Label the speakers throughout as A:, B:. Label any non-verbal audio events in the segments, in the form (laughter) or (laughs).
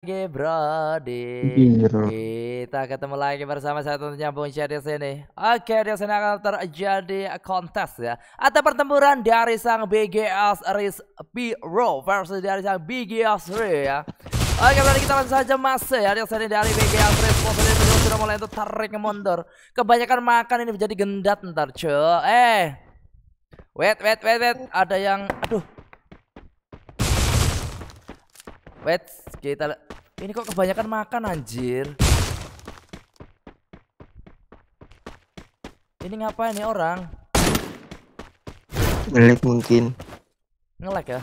A: lagi di iya, Kita ketemu lagi bersama saya tentunya Bung di sini Oke di sini akan terjadi kontes ya Atau pertempuran dari sang BGS Riz Pro versus dari sang BGS Riz ya Oke berarti kita langsung saja mas. ya di sini dari BGS Riz Positif sudah mulai itu tarik mundur Kebanyakan makan ini menjadi gendat ntar cuy Eh Wait wait wait wait Ada yang Aduh Wait kita ini kok kebanyakan makan anjir Ini ngapain nih orang? Ngelag mungkin Ngelag ya?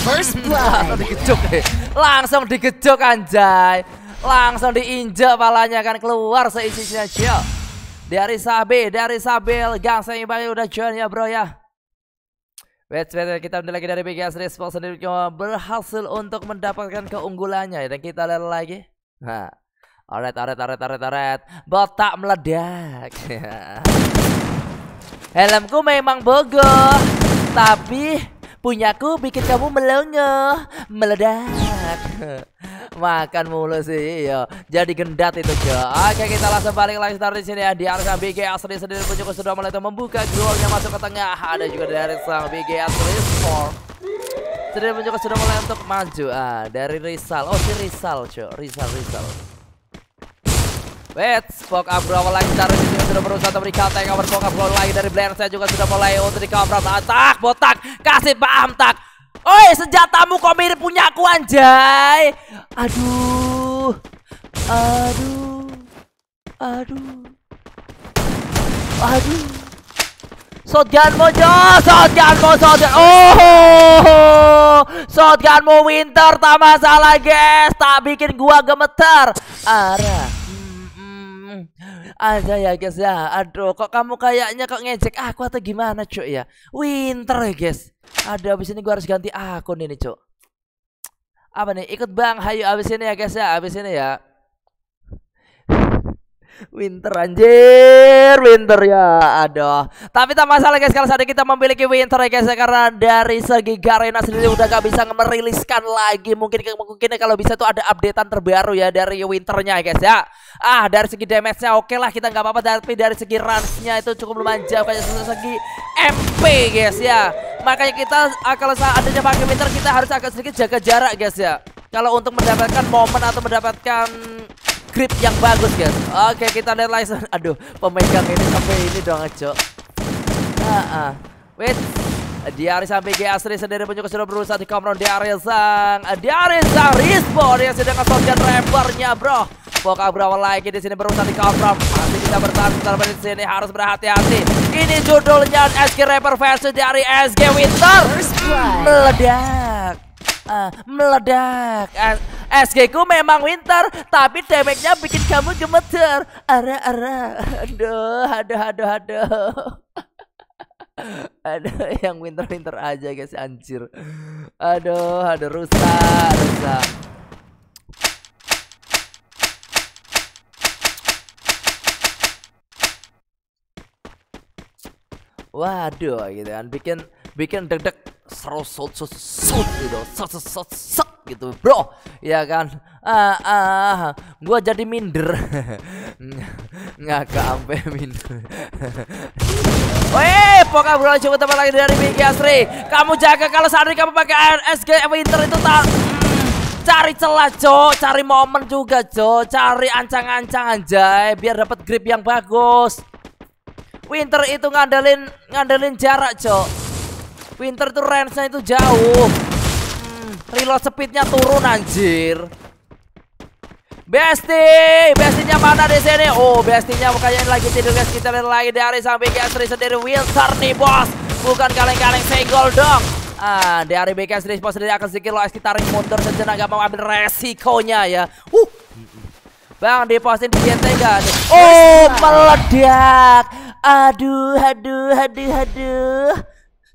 A: First (laughs) blood Langsung digejok ya? Langsung digejok anjay Langsung diinjek palanya kan keluar seisi-isinya Dari Sabe, dari Sabel Gang saya udah join ya bro ya Wait, wait, wait, kita udah lagi dari BGS Response sendiri berhasil untuk mendapatkan keunggulannya dan kita lihat lagi. Nah, alright, alright, alright, alright, alright, botak meledak. (laughs) Helmku memang bogoh, tapi punyaku bikin kamu melengah, meledak. (laughs) makan mulu sih iya jadi gendat itu cuy oke kita langsung balik lagi start di sini ya di arah BG Asri sendiri pun juga sudah mulai membuka golnya masuk ke tengah ada juga dari sang BG Asri sport sendiri pun juga sudah mulai untuk maju ah dari Rizal oh si Rizal cuy Rizal Rizal Wait, Spock up berawal lagi dari sini sudah berusaha untuk recall take over lagi dari Blair saya juga sudah mulai untuk di cover atak botak kasih paham tak Oi, senjatamu kok mirip punya aku anjay. Aduh. Aduh. Aduh. Aduh. Shotgunmu Jo, shotgunmu, shotgun. Oh, shotgunmu Winter tak masalah guys, tak bikin gua gemeter. Arah. Mm. Ada ya guys ya. Aduh, kok kamu kayaknya kok ngecek aku atau gimana, Cuk ya? Winter ya, guys. Ada abis ini gua harus ganti akun ini, Cuk. Apa nih? Ikut Bang Hayu abis ini ya, guys ya. Abis ini ya. Winter anjir, Winter ya. Aduh. Tapi tak masalah guys kalau saat kita memiliki Winter ya guys ya, karena dari segi Garena sendiri udah gak bisa meriliskan lagi. Mungkin mungkin kalau bisa tuh ada updatean terbaru ya dari Winternya ya guys ya. Ah, dari segi damage-nya oke okay lah kita gak apa-apa tapi dari segi runs-nya itu cukup lumayan jauh kayak segi MP guys ya. Makanya kita ah, kalau saat adanya pakai Winter kita harus agak sedikit jaga jarak guys ya. Kalau untuk mendapatkan momen atau mendapatkan grip yang bagus guys Oke kita lihat license (laughs) Aduh pemegang ini sampai ini doang aja. Ah, ah. Wait di area sampai G Asri sendiri juga sudah berusaha di kameron di area Sang eh, Di area Sang Rispo Dia sedang ngesokin rappernya bro Pokok berawal lagi di sini berusaha di kameron Masih kita bertahan setelah di sini harus berhati-hati Ini judulnya SG Rapper versus dari SG Winter Meledak Eh, meledak. Eh, SG ku memang winter, tapi damage-nya bikin kamu gemeter. Ara ara, aduh, aduh, aduh, aduh. (laughs) Ada yang winter-winter aja guys anjir. Aduh, ada rusak, rusak. Waduh gitu kan bikin bikin deg-deg seru sot sot sot gitu sot sot sot sot gitu bro ya kan ah ah gua jadi minder (laughs) nggak keampe minder (laughs) Weh, pokoknya bro coba tempat lagi dari Miki Asri kamu jaga kalau sehari kamu pakai RSG Winter itu tak hmm, cari celah Jo, cari momen juga Jo, cari ancang-ancang anjay biar dapat grip yang bagus. Winter itu ngandelin ngandelin jarak Cok. Winter tuh range-nya itu jauh. Hmm, reload speed turun anjir. Besti, bestinya mana di sini? Oh, bestinya bukannya lagi tidur guys. Kita lihat lagi dari samping dari sendiri Winter nih bos. Bukan kaleng-kaleng senggol dong. Ah, dari BK sendiri bos sendiri akan sedikit loh kita mundur sejenak nggak mau ambil resikonya ya. Uh. Bang, di BNT enggak? Oh, meledak. Aduh, aduh, aduh, aduh.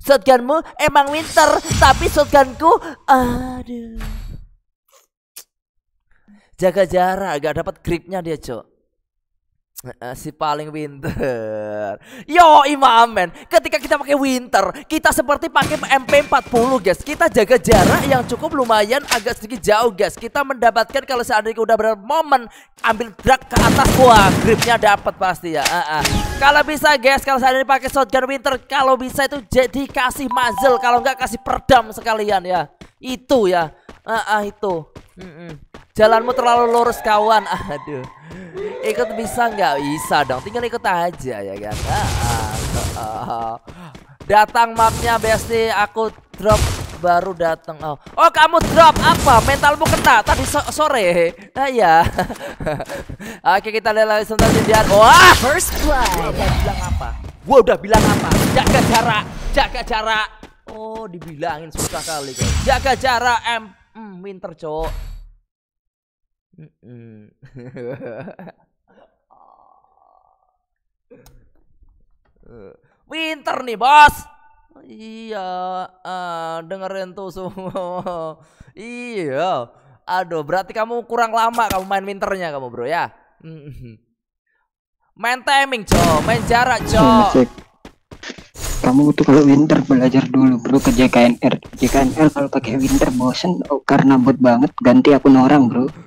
A: Shotgunmu emang winter, tapi shotgunku aduh. Jaga jarak, gak dapat gripnya dia, Cok. Eh, si paling winter. Yo, imamen. Ketika kita pakai winter, kita seperti pakai MP40, guys. Kita jaga jarak yang cukup lumayan agak sedikit jauh, guys. Kita mendapatkan kalau seandainya udah benar momen ambil drag ke atas, wah, gripnya dapat pasti ya. Uh -uh. Kalau bisa, guys, kalau seandainya pakai shotgun winter, kalau bisa itu jadi kasih muzzle, kalau enggak kasih perdam sekalian ya. Itu ya. Uh -uh, itu. Mm -mm. Jalanmu terlalu lurus kawan. Aduh. Ikut bisa nggak? Bisa dong. Tinggal ikut aja ya kan. Ah, ah, ah. Datang mapnya Besti. Aku drop baru datang. Oh. oh, kamu drop apa? Mentalmu kena tadi so sore. Nah ya. (laughs) Oke, kita lihat lagi sebentar dia. Wah, first blood. Udah bilang apa? Gua udah bilang apa? Jaga jarak, jaga jarak. Oh, dibilangin susah kali guys. Jaga jarak M mm, winter, cowok. (laughs) Winter nih bos. Iya, uh, dengerin tuh semua. iya. Aduh, berarti kamu kurang lama kamu main winternya kamu bro ya. main timing cow, main jarak cow kamu tuh kalau winter belajar dulu bro ke JKNR JKNR kalau pakai winter bosen oh, karena bot banget ganti akun orang bro (laughs)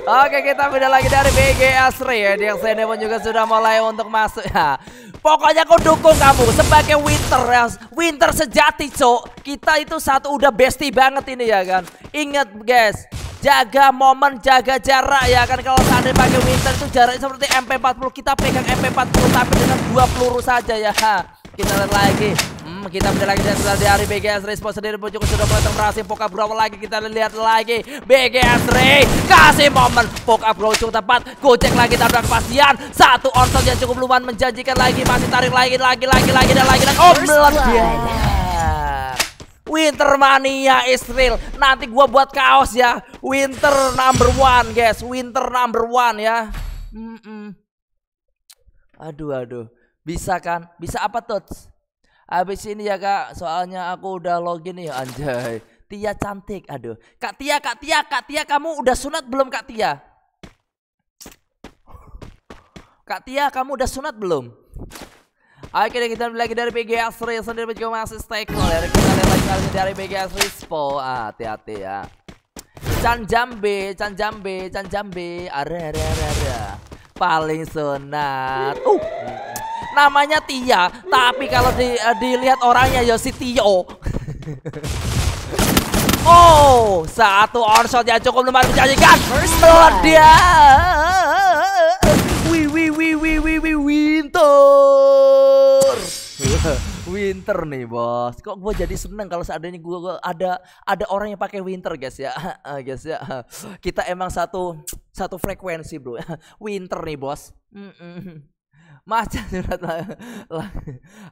A: Oke kita beda lagi dari BG Asri ya yang saya pun juga sudah mulai untuk masuk ya Pokoknya aku dukung kamu sebagai winter ya. Winter sejati cok Kita itu satu udah bestie banget ini ya kan Ingat guys Jaga momen, jaga jarak ya kan Kalau seandainya pakai winter itu jaraknya seperti MP40 Kita pegang MP40 tapi dengan dua peluru saja ya ha. Kita lihat lagi. Hmm, kita beda lagi dan di dari BGS Ray sponsor dari cukup sudah mulai terberhasil poka up lagi. Kita lihat lagi. BGS Ray kasih momen poka up cukup tepat. gocek lagi tabrak kepastian. Satu onset yang cukup lumayan menjanjikan lagi. Masih tarik lagi lagi lagi lagi dan lagi dan oh meledak. Winter Mania is real. Nanti gue buat kaos ya. Winter number one, guys. Winter number one ya. Mm -mm. Aduh, aduh. Bisa kan? Bisa apa tuh? Habis ini ya kak, soalnya aku udah login nih anjay. Tia cantik, aduh. Kak Tia, Kak Tia, Kak Tia kamu udah sunat belum Kak Tia? Kak Tia kamu udah sunat belum? Oke deh kita lagi dari PGA Asri sendiri juga masih stakeholder ya. kita lihat lagi kali dari PGA Asri ah, hati-hati ya Can Jambe, Can Jambe, Can Jambe, are are are are paling sunat. Uh namanya Tia, tapi kalau di, uh, dilihat orangnya ya si Tio. (laughs) oh, satu onshot yang cukup lumayan menjanjikan. dia. Wi wi wi wi wi wi winter. (laughs) winter nih bos. Kok gue jadi seneng kalau seandainya gue, gue ada ada orang yang pakai winter guys ya, (laughs) ah, guys ya. Kita emang satu satu frekuensi bro. Winter nih bos. Mm -mm. Macan (laughs) sunat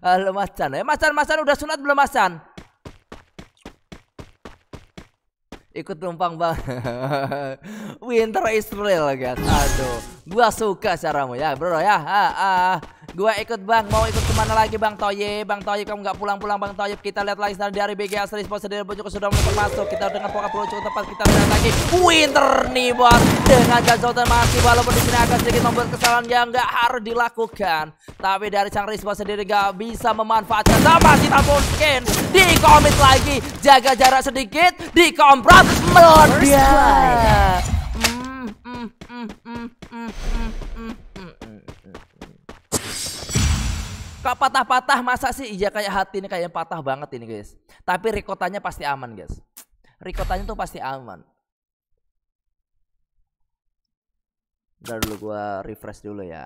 A: Halo macan. Eh macan macan udah sunat belum macan? Ikut numpang bang. (laughs) Winter Israel guys. Aduh, gua suka caramu ya bro ya. Ah, ah. Gue ikut bang, mau ikut kemana lagi bang Toye Bang Toye kamu nggak pulang-pulang bang Toye Kita lihat lagi sekarang dari BGA Asri Sponsor dari juga sudah mulai masuk. Kita dengan poka pelucu tepat kita lihat lagi. Winter nih bos dengan gazotan masih walaupun di sini akan sedikit membuat kesalahan yang nggak harus dilakukan. Tapi dari sang Rizwa sendiri nggak bisa memanfaatkan sama si mungkin di komit lagi, jaga jarak sedikit, di kompres meledak. Kalau patah-patah masa sih iya kayak hati ini kayak yang patah banget ini guys. Tapi rikotanya pasti aman guys. Rikotanya tuh pasti aman. Bentar dulu gua refresh dulu ya.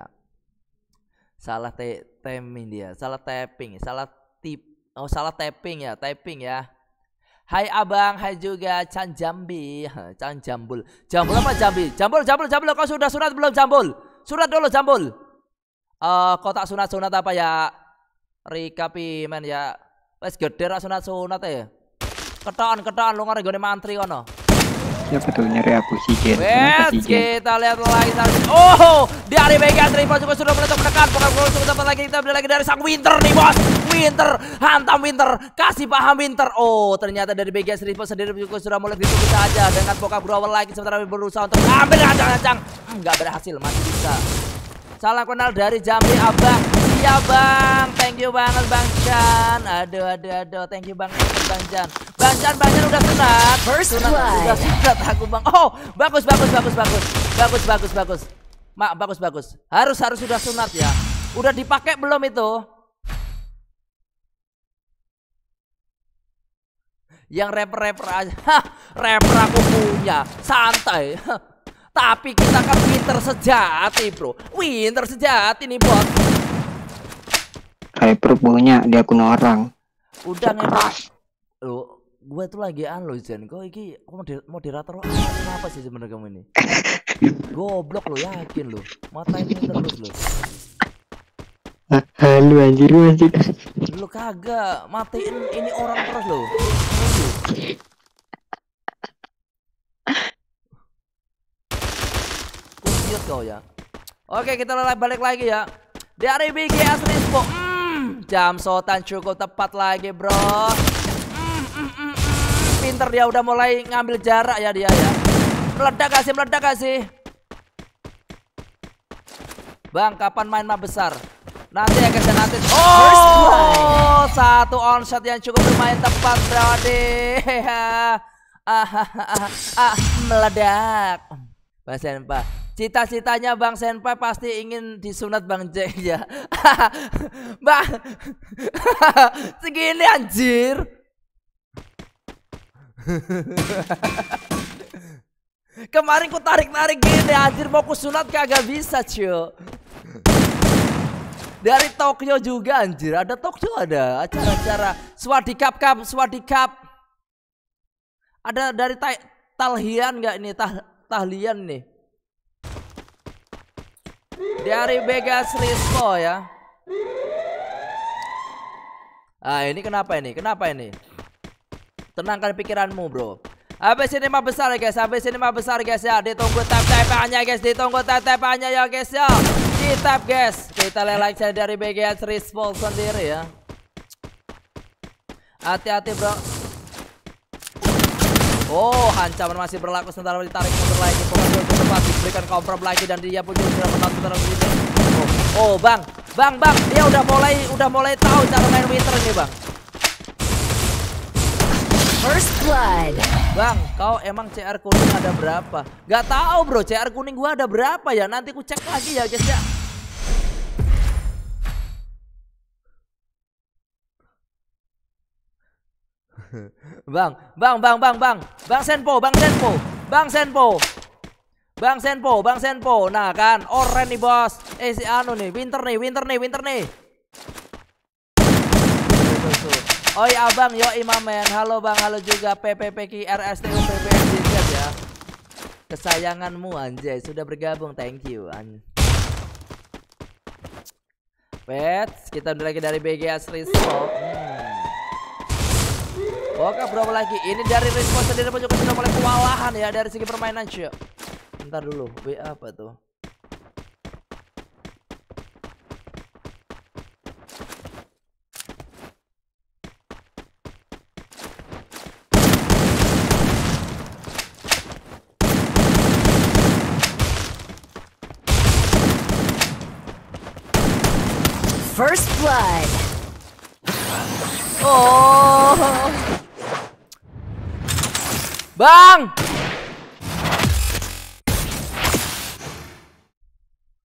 A: Salah te timing dia, salah tapping, ya. salah tip oh salah tapping ya, tapping ya. Hai abang, hai juga Chan Jambi, (laughs) Chan Jambul. Jambul apa Jambi? Jambul, Jambul, Jambul, kau sudah surat belum Jambul? Surat dulu Jambul uh, kotak sunat-sunat apa ya? Rikapi men ya. Wes gede ra sunat-sunat ya. E. Keton-keton lu ngene mantri kono. Ya betul nyari aku si Jen. Wes kita lihat lagi tadi. Oh, di area bagian triple juga sudah mulai menekan. Bukan sudah dapat lagi kita beli lagi dari sang Winter nih bos. Winter hantam Winter kasih paham Winter. Oh ternyata dari BGS Ripple sendiri juga sudah mulai gitu kita aja dengan pokok Grower lagi sementara berusaha untuk ambil ancang-ancang. Enggak berhasil masih bisa. Salam kenal dari Jambi Abang. Iya Bang, thank you banget Bang Chan. Aduh aduh aduh, thank you banget Bang Chan. Bang Chan, Bang Chan udah sunat. First sunat, sudah sunat aku Bang. Oh, bagus bagus bagus bagus. Bagus bagus bagus. Mak, bagus bagus. Harus harus sudah sunat ya. Udah dipakai belum itu? Yang rapper-rapper aja. (laughs) Hah, rapper aku punya. Santai. (laughs) Tapi kita kan winter sejati bro Winter sejati nih bot Hyper punya di akun orang Udah ngepas Lu gue tuh lagi an lo Zen kok iki moder moderator lo kenapa sih sebenarnya kamu ini (laughs) goblok lo yakin lo mata ini terus lo Halo anjir anjir Lu kagak matiin ini orang terus lo serius kau ya. Oke, kita balik lagi ya. Dari BG Asrispo. Hmm, jam sotan cukup tepat lagi, bro. Pinter dia udah mulai ngambil jarak ya dia ya. Meledak kasih, meledak kasih. Bang, kapan main map besar? Nanti ya guys, ya, nanti. Oh, satu onset yang cukup lumayan tepat, Bro. (laughs) Ah, ah, ah, ah, ah, meledak. Pasien, Pak. Cita-citanya Bang Senpai pasti ingin disunat Bang Jack ya. Mbak, (laughs) (laughs) segini anjir. (laughs) Kemarin ku tarik-tarik gini anjir mau ku sunat kagak bisa cuy. Dari Tokyo juga anjir, ada Tokyo ada acara-acara Swadi Cup, Cup, Cup. Ada dari ta Talhian nggak ini tah Tahlian nih? dari Vegas Risco ya. Ah ini kenapa ini? Kenapa ini? Tenangkan pikiranmu bro. Habis ini mah besar ya guys, habis ini mah besar guys ya. Ditunggu tap tapannya guys, ditunggu tap tapannya ya guys ya. Kita guys. Kita lelak dari Vegas Risco sendiri ya. Hati-hati bro. Oh, ancaman masih berlaku sementara ditarik mundur lagi. Pokoknya itu diberikan komprom lagi dan dia pun sudah menang sementara ini. Oh, oh, Bang. Bang, Bang, dia udah mulai udah mulai tahu cara main Winter nih, Bang. First blood. Bang, kau emang CR kuning ada berapa? Gak tau, bro, CR kuning gua ada berapa ya? Nanti ku cek lagi ya guys ya. bang, bang, bang, bang, bang. Bang Senpo, Bang Senpo. Bang Senpo. Bang Senpo, Bang Senpo. Nah kan, oren nih bos. Eh si Anu nih, winter nih, winter nih, winter nih. Oi abang, yo imamen. Halo bang, halo juga PPPK RSTU siap ya. Kesayanganmu anjay, sudah bergabung. Thank you anjay. Pets, kita udah lagi dari BGA Street Shop. Hmm. Oke berapa lagi ini dari respon sendiri pun juga sudah mulai kewalahan ya dari segi permainan cuy Ntar dulu WA apa tuh First blood. Oh. Bang!